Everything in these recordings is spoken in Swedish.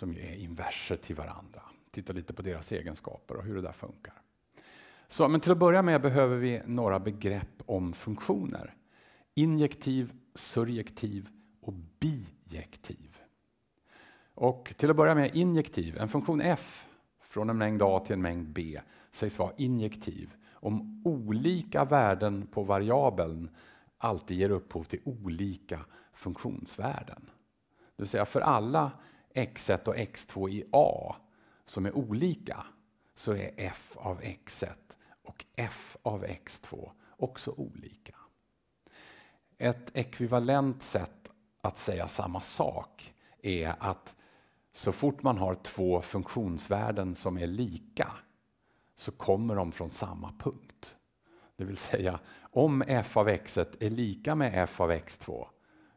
som ju är inverser till varandra. Titta lite på deras egenskaper och hur det där funkar. Så, men till att börja med behöver vi några begrepp om funktioner. Injektiv, surjektiv och bijektiv. Och till att börja med injektiv, en funktion f från en mängd a till en mängd b sägs vara injektiv om olika värden på variabeln alltid ger upphov till olika funktionsvärden. Det vill säga för alla x1 och x2 i A som är olika så är f av x1 och f av x2 också olika. Ett ekvivalent sätt att säga samma sak är att så fort man har två funktionsvärden som är lika så kommer de från samma punkt. Det vill säga, om f av x1 är lika med f av x2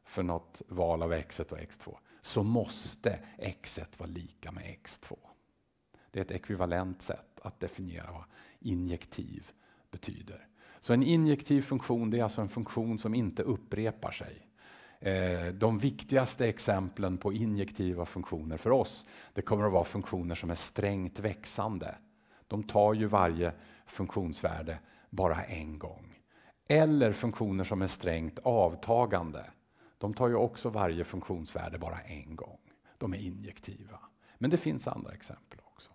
för något val av x1 och x2 så måste x1 vara lika med x2. Det är ett ekvivalent sätt att definiera vad injektiv betyder. Så en injektiv funktion det är alltså en funktion som inte upprepar sig. Eh, de viktigaste exemplen på injektiva funktioner för oss det kommer att vara funktioner som är strängt växande. De tar ju varje funktionsvärde bara en gång. Eller funktioner som är strängt avtagande. De tar ju också varje funktionsvärde bara en gång. De är injektiva. Men det finns andra exempel också.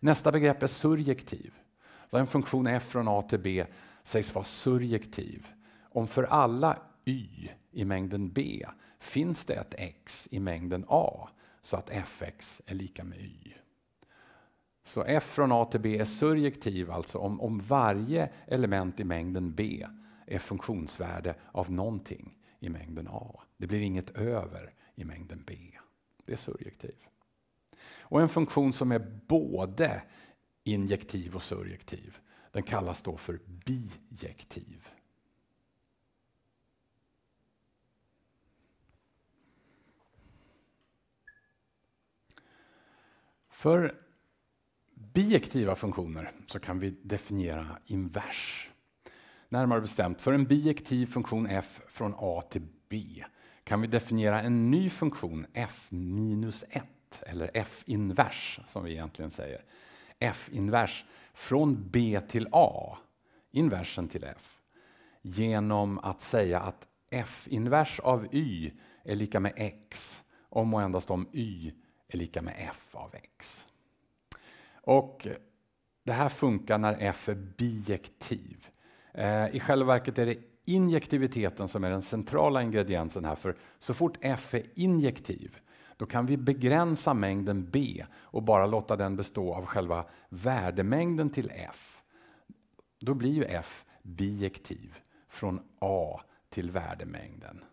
Nästa begrepp är surjektiv. Där en funktion f från a till b sägs vara surjektiv om för alla y i mängden b finns det ett x i mängden a så att fx är lika med y. Så f från a till b är surjektiv alltså om, om varje element i mängden b är funktionsvärde av någonting i mängden A. Det blir inget över i mängden B. Det är surjektiv. Och en funktion som är både injektiv och surjektiv, den kallas då för bijektiv. För bijektiva funktioner så kan vi definiera invers Närmare bestämt, för en bijektiv funktion f från a till b kan vi definiera en ny funktion f minus 1, eller f-invers som vi egentligen säger. f-invers från b till a, inversen till f, genom att säga att f-invers av y är lika med x om och endast om y är lika med f av x. Och det här funkar när f är bijektiv. Eh, I själva verket är det injektiviteten som är den centrala ingrediensen här, för så fort F är injektiv, då kan vi begränsa mängden B och bara låta den bestå av själva värdemängden till F. Då blir ju F bijektiv från A till värdemängden.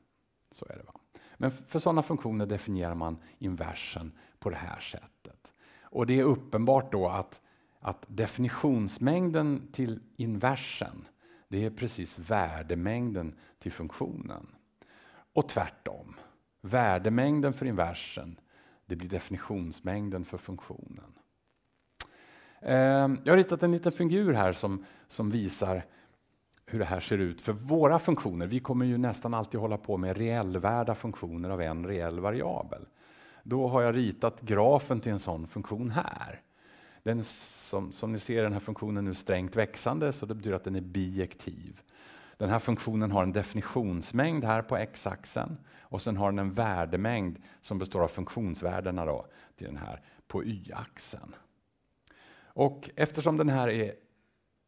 Så är det. Va? Men för sådana funktioner definierar man inversen på det här sättet. Och det är uppenbart då att, att definitionsmängden till inversen det är precis värdemängden till funktionen. Och tvärtom. Värdemängden för inversen det blir definitionsmängden för funktionen. Ehm, jag har ritat en liten figur här som, som visar hur det här ser ut för våra funktioner. Vi kommer ju nästan alltid hålla på med reellvärda funktioner av en reell variabel. Då har jag ritat grafen till en sån funktion här. Den som, som ni ser den här funktionen nu strängt växande, så det betyder att den är bijektiv. Den här funktionen har en definitionsmängd här på x-axeln och sen har den en värdemängd som består av funktionsvärdena då, till den här på y-axeln. Och eftersom den här är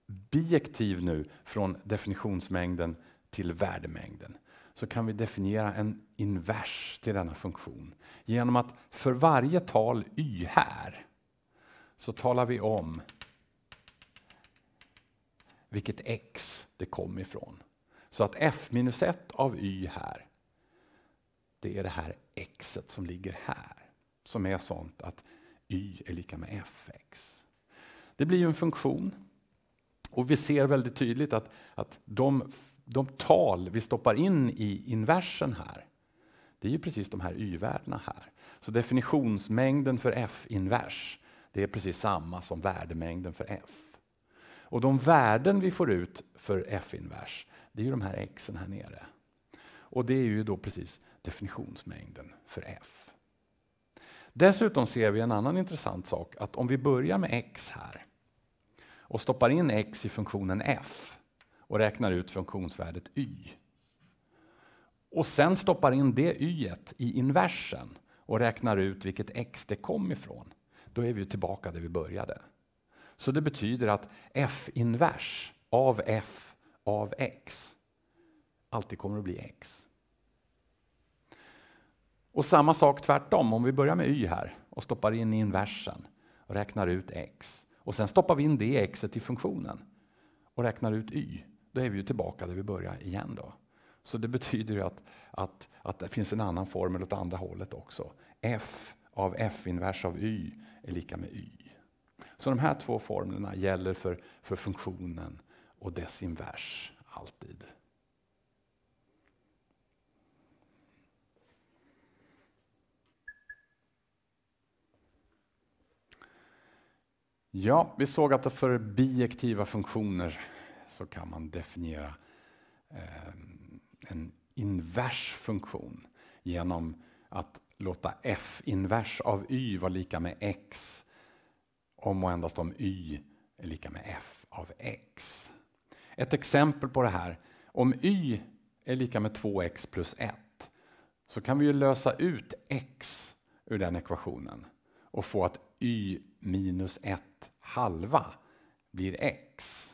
bijektiv nu från definitionsmängden till värdemängden så kan vi definiera en invers till denna funktion genom att för varje tal y här så talar vi om vilket x det kom ifrån. Så att f minus 1 av y här, det är det här x som ligger här. Som är sånt att y är lika med fx. Det blir ju en funktion. Och vi ser väldigt tydligt att, att de, de tal vi stoppar in i inversen här, det är ju precis de här y-värdena här. Så definitionsmängden för f-invers, det är precis samma som värdemängden för f. Och de värden vi får ut för f-invers, det är ju de här xen här nere. Och det är ju då precis definitionsmängden för f. Dessutom ser vi en annan intressant sak, att om vi börjar med x här och stoppar in x i funktionen f och räknar ut funktionsvärdet y. Och sen stoppar in det y i inversen och räknar ut vilket x det kom ifrån då är vi ju tillbaka där vi började. Så det betyder att f-invers av f av x alltid kommer att bli x. Och samma sak tvärtom, om vi börjar med y här och stoppar in inversen och räknar ut x och sen stoppar vi in det xet i funktionen och räknar ut y, då är vi ju tillbaka där vi börjar igen. då. Så det betyder ju att, att, att det finns en annan formel åt andra hållet också. f av f-invers av y är lika med y. Så de här två formlerna gäller för, för funktionen och dess invers alltid. Ja, vi såg att för bijektiva funktioner så kan man definiera eh, en invers funktion genom att låta f-invers av y vara lika med x om och endast om y är lika med f av x. Ett exempel på det här. Om y är lika med 2x plus 1 så kan vi ju lösa ut x ur den ekvationen och få att y minus 1 halva blir x.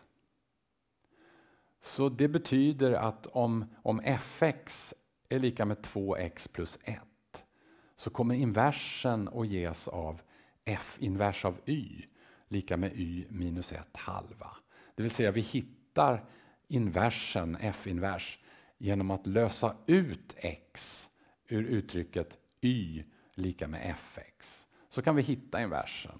Så det betyder att om, om fx är lika med 2x plus 1 så kommer inversen att ges av f invers av y lika med y minus 1 halva. Det vill säga vi hittar inversen, f invers, genom att lösa ut x ur uttrycket y lika med fx. Så kan vi hitta inversen.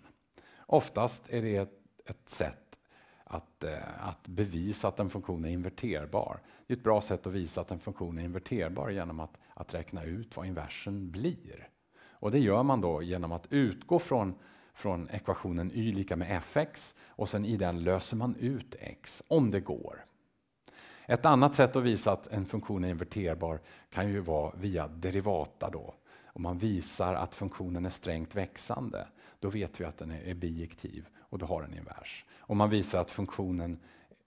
Oftast är det ett, ett sätt att, eh, att bevisa att en funktion är inverterbar. Det är ett bra sätt att visa att en funktion är inverterbar genom att att räkna ut vad inversen blir. Och det gör man då genom att utgå från, från ekvationen y lika med fx och sen i den löser man ut x, om det går. Ett annat sätt att visa att en funktion är inverterbar kan ju vara via derivata. Då. Om man visar att funktionen är strängt växande, då vet vi att den är bijektiv och då har den invers. Om man visar att funktionen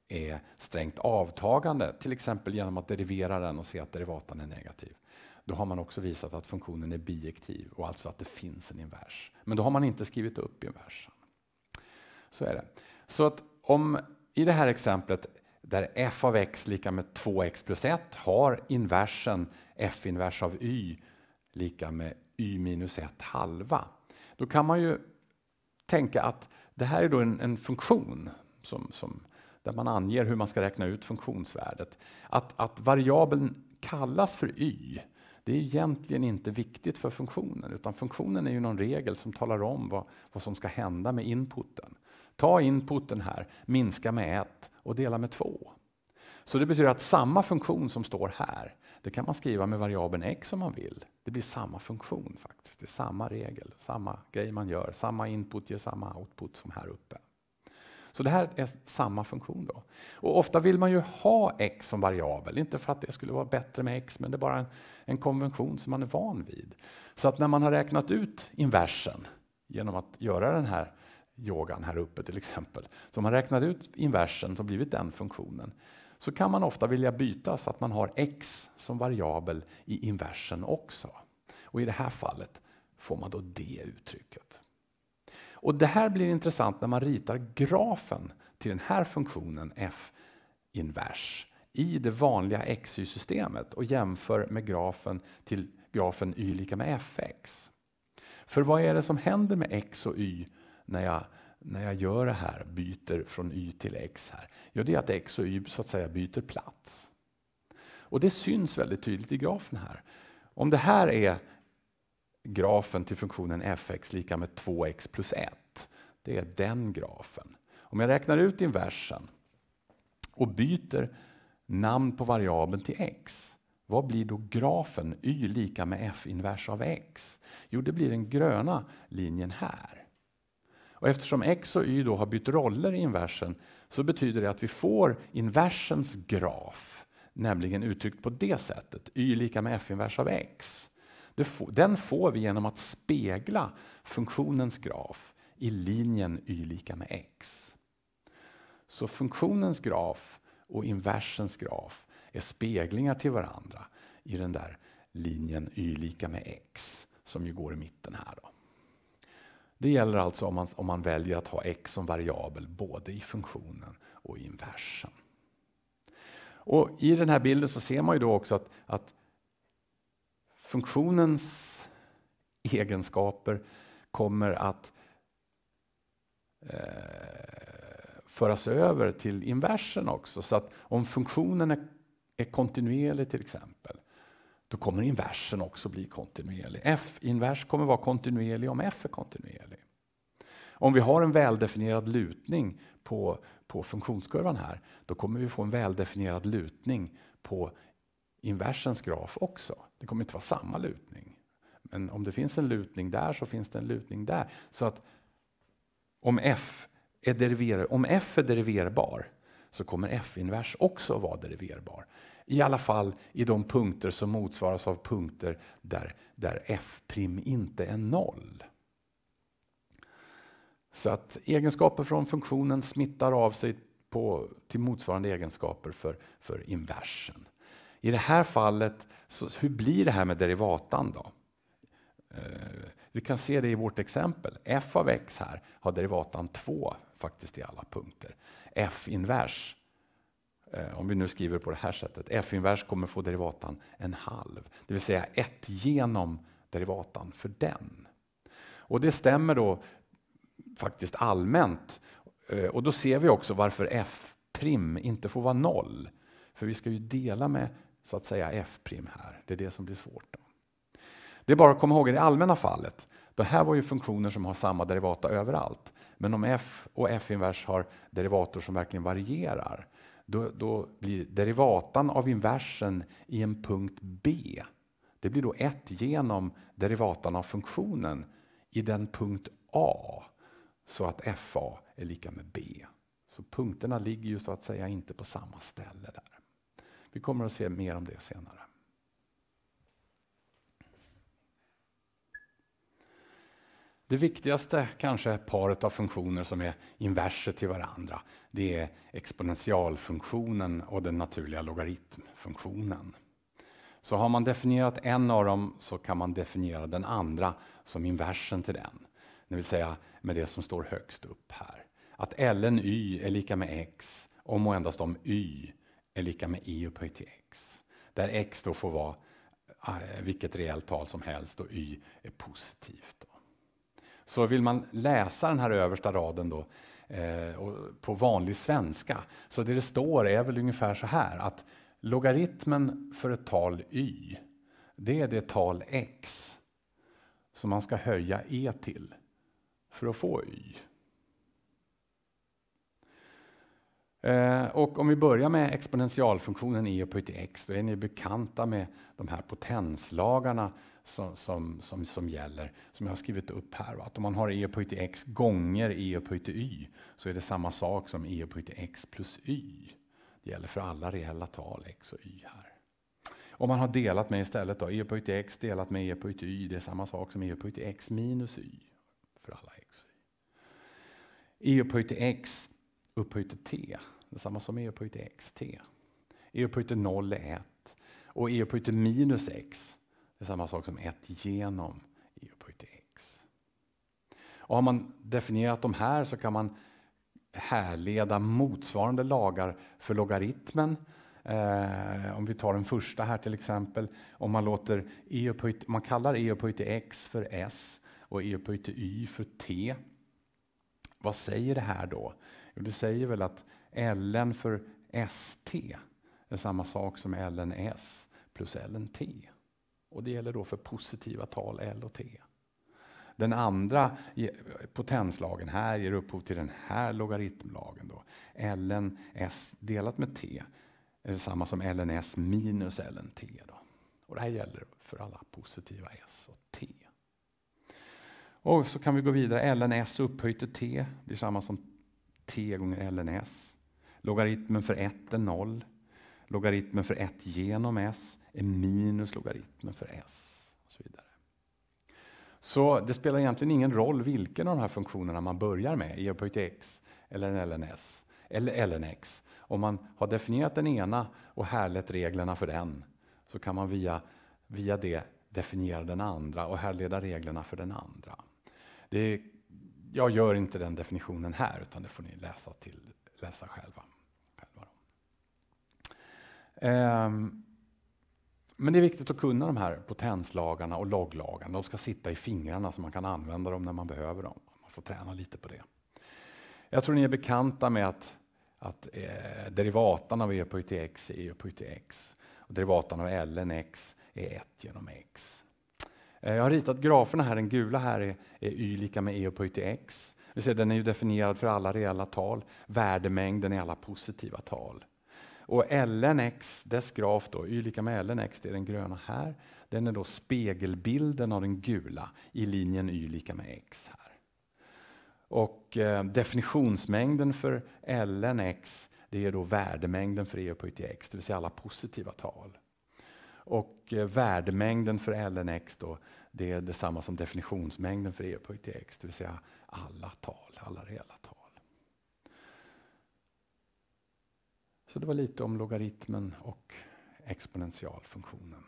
är strängt avtagande, till exempel genom att derivera den och se att derivatan är negativ, då har man också visat att funktionen är biektiv och alltså att det finns en invers. Men då har man inte skrivit upp inversen. Så är det. Så att om i det här exemplet där f av x lika med 2x plus 1 har inversen f-invers av y lika med y minus 1 halva. Då kan man ju tänka att det här är då en, en funktion som, som, där man anger hur man ska räkna ut funktionsvärdet. Att, att variabeln kallas för y det är egentligen inte viktigt för funktionen, utan funktionen är ju någon regel som talar om vad, vad som ska hända med inputen. Ta inputen här, minska med 1 och dela med 2. Så det betyder att samma funktion som står här, det kan man skriva med variabeln x om man vill. Det blir samma funktion faktiskt, det är samma regel, samma grej man gör, samma input ger samma output som här uppe. Så det här är samma funktion. då. Och Ofta vill man ju ha x som variabel, inte för att det skulle vara bättre med x, men det är bara en, en konvention som man är van vid. Så att när man har räknat ut inversen genom att göra den här yogan här uppe till exempel, så man räknat ut inversen som blivit den funktionen, så kan man ofta vilja byta så att man har x som variabel i inversen också. Och i det här fallet får man då det uttrycket. Och Det här blir intressant när man ritar grafen till den här funktionen f invers i det vanliga xy-systemet och jämför med grafen till grafen y lika med fx. För vad är det som händer med x och y när jag, när jag gör det här, byter från y till x här? Jo, det är att x och y så att säga byter plats. Och det syns väldigt tydligt i grafen här. Om det här är grafen till funktionen fx lika med 2x plus 1. Det är den grafen. Om jag räknar ut inversen och byter namn på variabeln till x, vad blir då grafen y lika med f invers av x? Jo, det blir den gröna linjen här. Och eftersom x och y då har bytt roller i inversen så betyder det att vi får inversens graf, nämligen uttryckt på det sättet, y lika med f invers av x den får vi genom att spegla funktionens graf i linjen y lika med x. Så funktionens graf och inversens graf är speglingar till varandra i den där linjen y lika med x som ju går i mitten här. Då. Det gäller alltså om man, om man väljer att ha x som variabel både i funktionen och i inversen. Och I den här bilden så ser man ju då också att, att funktionens egenskaper kommer att eh, föras över till inversen också. Så att om funktionen är, är kontinuerlig till exempel, då kommer inversen också bli kontinuerlig. F-invers kommer vara kontinuerlig om f är kontinuerlig. Om vi har en väldefinierad lutning på, på funktionskurvan här, då kommer vi få en väldefinierad lutning på inversens graf också. Det kommer inte vara samma lutning. Men om det finns en lutning där så finns det en lutning där. Så att om f är, deriver, om f är deriverbar så kommer f-invers också vara deriverbar. I alla fall i de punkter som motsvaras av punkter där, där f' inte är noll. Så att egenskaper från funktionen smittar av sig på, till motsvarande egenskaper för, för inversen. I det här fallet, så hur blir det här med derivatan då? Eh, vi kan se det i vårt exempel. f av x här har derivatan 2 faktiskt i alla punkter. f invers, eh, om vi nu skriver på det här sättet, f invers kommer få derivatan en halv. Det vill säga 1 genom derivatan för den. Och det stämmer då faktiskt allmänt. Eh, och då ser vi också varför f' inte får vara noll. För vi ska ju dela med så att säga f' här. Det är det som blir svårt. Då. Det är bara att komma ihåg i det allmänna fallet. Det här var ju funktioner som har samma derivata överallt. Men om f och f-invers har derivator som verkligen varierar då, då, blir derivatan av inversen i en punkt b det blir då 1 genom derivatan av funktionen i den punkt a så att fa är lika med b. Så punkterna ligger ju så att säga inte på samma ställe där. Vi kommer att se mer om det senare. Det viktigaste kanske paret av funktioner som är inverser till varandra det är exponentialfunktionen och den naturliga logaritmfunktionen. Så har man definierat en av dem så kan man definiera den andra som inversen till den. Det vill säga med det som står högst upp här. Att ln y är lika med x om och endast om y är lika med i upphöjt till x. Där x då får vara eh, vilket reellt tal som helst och y är positivt. Då. Så vill man läsa den här översta raden då, eh, på vanlig svenska, så det det står är väl ungefär så här att logaritmen för ett tal y, det är det tal x som man ska höja e till för att få y. Eh, och om vi börjar med exponentialfunktionen e upphöjt till x, då är ni bekanta med de här potenslagarna som, som, som, som gäller, som jag har skrivit upp här. Va? Att om man har e upphöjt till x gånger e upphöjt till y, så är det samma sak som e upphöjt till x plus y. Det gäller för alla reella tal, x och y här. Om man har delat med istället då, e upphöjt till x delat med e upphöjt till y, det är samma sak som e upphöjt till x minus y för alla x och y. e upphöjt till x upphöjt till t, detsamma som e upphöjt till xt. e upphöjt till 0 är 1 och e upphöjt till minus x det är samma sak som 1 genom e upphöjt till x. Och har man definierat de här så kan man härleda motsvarande lagar för logaritmen. Eh, om vi tar den första här till exempel. Om man, låter e upphöjt, man kallar e upphöjt till x för s och e upphöjt till y för t. Vad säger det här då? Och det säger väl att Ln för ST är samma sak som LNS plus LNT. Och det gäller då för positiva tal L och T. Den andra eh, potenslagen här ger upphov till den här logaritmlagen. Då. LNS delat med T är samma som LNS minus LNT. Då. Och det här gäller för alla positiva S och T. Och så kan vi gå vidare. LNS upphöjt till T blir samma som t gånger ln s. Logaritmen för 1 är 0. Logaritmen för 1 genom s är minus logaritmen för s. och Så vidare. Så det spelar egentligen ingen roll vilken av de här funktionerna man börjar med, e upphöjt till x eller en lns eller lnx. Om man har definierat den ena och härlett reglerna för den så kan man via, via det definiera den andra och härleda reglerna för den andra. Det jag gör inte den definitionen här, utan det får ni läsa, till, läsa själva. själva ehm, men det är viktigt att kunna de här potenslagarna och logglagarna. De ska sitta i fingrarna så man kan använda dem när man behöver dem. Man får träna lite på det. Jag tror ni är bekanta med att, att eh, derivatan av e på ytx är e på ytx. derivatan av ln x är 1 genom x. Eh, jag har ritat graferna här, den gula här är, är y lika med e upphöjt till x. Vi ser, den är ju definierad för alla reella tal, värdemängden är alla positiva tal. Och lnx, dess graf då, y lika med lnx, det är den gröna här. Den är då spegelbilden av den gula i linjen y lika med x här. Och eh, definitionsmängden för lnx, det är då värdemängden för e upphöjt till x, det vill säga alla positiva tal. Och eh, värdemängden för LNX då, det är detsamma som definitionsmängden för e det vill säga alla tal, alla reella tal. Så det var lite om logaritmen och exponentialfunktionen.